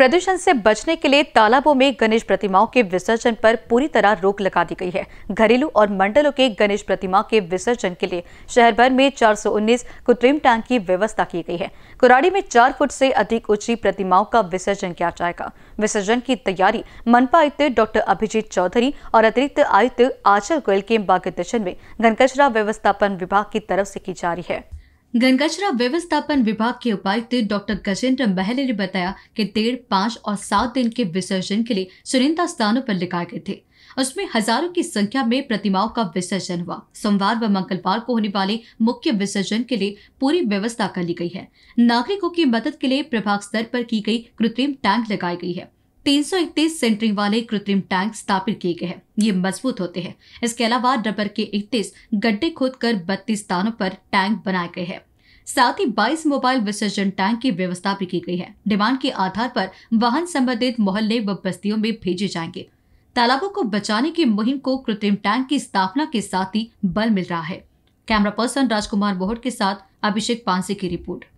प्रदूषण से बचने के लिए तालाबों में गणेश प्रतिमाओं के विसर्जन पर पूरी तरह रोक लगा दी गई है घरेलू और मंडलों के गणेश प्रतिमा के विसर्जन के लिए शहर भर में 419 कृत्रिम टैंक की व्यवस्था की गई है कुराड़ी में चार फुट से अधिक ऊंची प्रतिमाओं का विसर्जन किया जाएगा विसर्जन की तैयारी मनपा आयुक्त डॉक्टर अभिजीत चौधरी और अतिरिक्त आयुक्त आचर गोयल के मार्गदर्शन में घनकचरा व्यवस्थापन विभाग की तरफ से की जा रही है गंगाचरा व्यवस्थापन विभाग के उपायुक्त डॉक्टर गजेंद्र महले ने बताया कि डेढ़ पाँच और सात दिन के विसर्जन के लिए चुनिंदा स्थानों पर लगाए गए थे उसमें हजारों की संख्या में प्रतिमाओं का विसर्जन हुआ सोमवार व मंगलवार को होने वाले मुख्य विसर्जन के लिए पूरी व्यवस्था कर ली गई है नागरिकों की मदद के लिए प्रभाग स्तर पर की गई कृत्रिम टैंक लगाई गई है 331 सेंटरिंग वाले कृत्रिम टैंक स्थापित किए गए हैं ये मजबूत होते हैं इसके अलावा रबर के 31 गड्ढे खोदकर 32 स्थानों पर टैंक बनाए गए हैं साथ ही 22 मोबाइल विसर्जन टैंक की व्यवस्था भी की गई है डिमांड के आधार पर वाहन संबंधित मोहल्ले व बस्तियों में भेजे जाएंगे तालाबों को बचाने की मुहिम को कृत्रिम टैंक की स्थापना के साथ ही बल मिल रहा है कैमरा पर्सन राजकुमार बोहट के साथ अभिषेक पांसे की रिपोर्ट